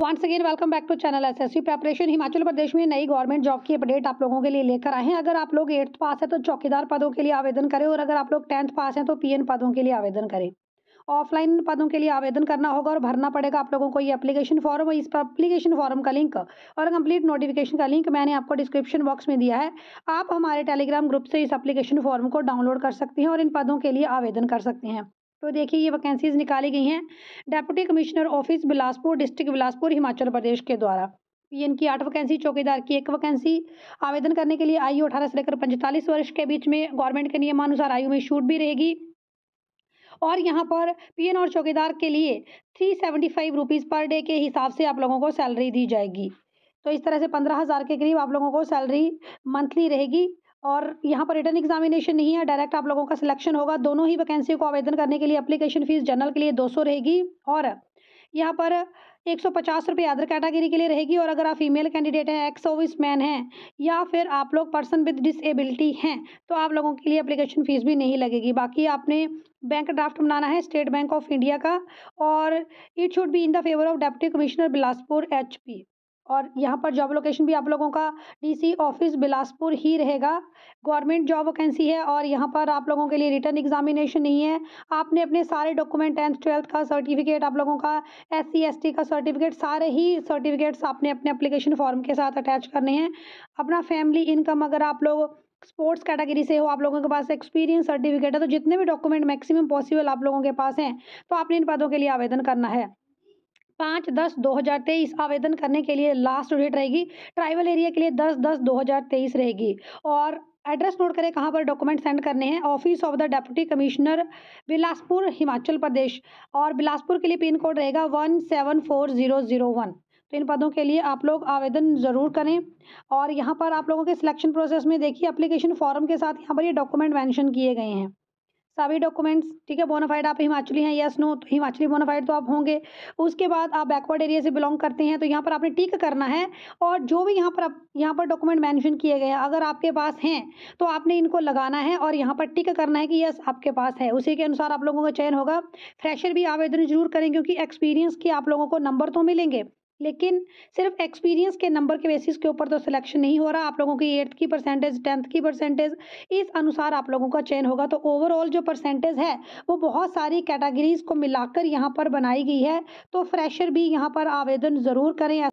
once again welcome back to channel SSC preparation Himachal Pradesh में नई government job की update आप लोगों के लिए लेकर आए हैं अगर आप लोग एट्थ पास है तो चौकीदार पदों के लिए आवेदन करें और अगर आप लोग टेंथ पास हैं तो पीएन पदों के लिए आवेदन करें ऑफलाइन पदों के लिए आवेदन करना होगा और भरना पड़ेगा आप लोगों को ये अपलीकेशन फॉर्म और इस अप्लीकेशन फॉर्म का लिंक और कंप्लीट नोटिफिकेशन का लिंक मैंने आपको डिस्क्रिप्शन बॉक्स में दिया है आप हमारे टेलीग्राम ग्रुप से इस अपलीकेशन फॉर्म को डाउनलोड कर सकते हैं और इन पदों के लिए आवेदन कर सकते हैं तो देखिए ये वैकेंसीज़ निकाली गई हैं deputy commissioner office Bilaspur district Bilaspur Himachal Pradesh के द्वारा पीएन की आठ वैकेंसी चौकीदार की एक वैकेंसी आवेदन करने के लिए आयु अठारह से लेकर पैंतालीस वर्ष के बीच में गवर्नमेंट के नियमानुसार आयु में छूट भी रहेगी और यहाँ पर पीएन और चौकीदार के लिए three seventy five per day के हिसाब से आप लोगों को सैलरी दी जाएगी तो इस तरह से पंद्रह हज़ार के करीब आप लोगों को सैलरी मंथली रहेगी और यहाँ पर रिटर्न एग्जामिनेशन नहीं है डायरेक्ट आप लोगों का सिलेक्शन होगा दोनों ही वैकेंसी को आवेदन करने के लिए अप्लीकेशन फ़ीस जनरल के लिए दो सौ रहेगी और यहाँ पर एक सौ पचास रुपये अदर कैटेगरी के लिए रहेगी और अगर आप फीमेल कैंडिडेट हैं एक्स सर्विस मैन हैं या फिर आप लोग पर्सन विद डिसेबिलिटी हैं तो आप लोगों के लिए एप्लीकेशन फ़ीस भी नहीं लगेगी बाकी आपने बैंक ड्राफ्ट बनाना है स्टेट बैंक ऑफ इंडिया का और it should be in the favour of deputy commissioner Bilaspur H P और यहाँ पर जॉब लोकेशन भी आप लोगों का डीसी ऑफिस बिलासपुर ही रहेगा गवर्नमेंट जॉब वैकेंसी है और यहाँ पर आप लोगों के लिए रिटर्न एग्जामिनेशन नहीं है आपने अपने सारे डॉक्यूमेंट टेंथ ट्वेल्थ का सर्टिफिकेट आप लोगों का एस सी का सर्टिफिकेट सारे ही सर्टिफिकेट्स आपने अपने अप्लीकेशन फॉर्म के साथ अटैच करने हैं अपना फैमिली इनकम अगर आप लोग स्पोर्ट्स कैटेगरी से हो आप लोगों के पास एक्सपीरियंस सर्टिफिकेट है तो जितने भी डॉक्यूमेंट मैक्सिमम पॉसिबल आप लोगों के पास हैं तो आपने इन पदों के लिए आवेदन करना है पाँच दस दो हज़ार तेईस आवेदन करने के लिए लास्ट डेट रहेगी ट्राइबल एरिया के लिए दस दस दो हज़ार तेईस रहेगी और एड्रेस नोट करें कहाँ पर डॉक्यूमेंट सेंड करने हैं office of the deputy commissioner Bilaspur Himachal Pradesh और बिलासपुर के लिए पिन कोड रहेगा one seven four zero zero one तो इन पदों के लिए आप लोग आवेदन ज़रूर करें और यहाँ पर आप लोगों के सिलेक्शन प्रोसेस में देखिए एप्लीकेशन फॉर्म के साथ यहाँ पर ये यह डॉक्यूमेंट मैंशन किए गए हैं सभी डॉक्यूमेंट्स ठीक है बोनाफाइड आप हिमाचली हैं यस नो तो हिमाचली बोनाफाइड तो आप होंगे उसके बाद आप बैकवर्ड एरिया से बिलोंग करते हैं तो यहाँ पर आपने टिक करना है और जो भी यहाँ पर आप यहाँ पर डॉक्यूमेंट मैंशन किए गए हैं अगर आपके पास हैं तो आपने इनको लगाना है और यहाँ पर टिक करना है कि यस आपके पास है उसी के अनुसार आप लोगों का चयन होगा फ्रेशर भी आवेदन जरूर करें क्योंकि एक्सपीरियंस के आप लोगों को नंबर तो मिलेंगे लेकिन सिर्फ एक्सपीरियंस के नंबर के बेसिस के ऊपर तो सिलेक्शन नहीं हो रहा आप लोगों की एट्थ की परसेंटेज टेंथ की परसेंटेज इस अनुसार आप लोगों का चयन होगा तो ओवरऑल जो परसेंटेज है वो बहुत सारी कैटेगरीज को मिलाकर यहाँ पर बनाई गई है तो फ्रेशर भी यहाँ पर आवेदन ज़रूर करें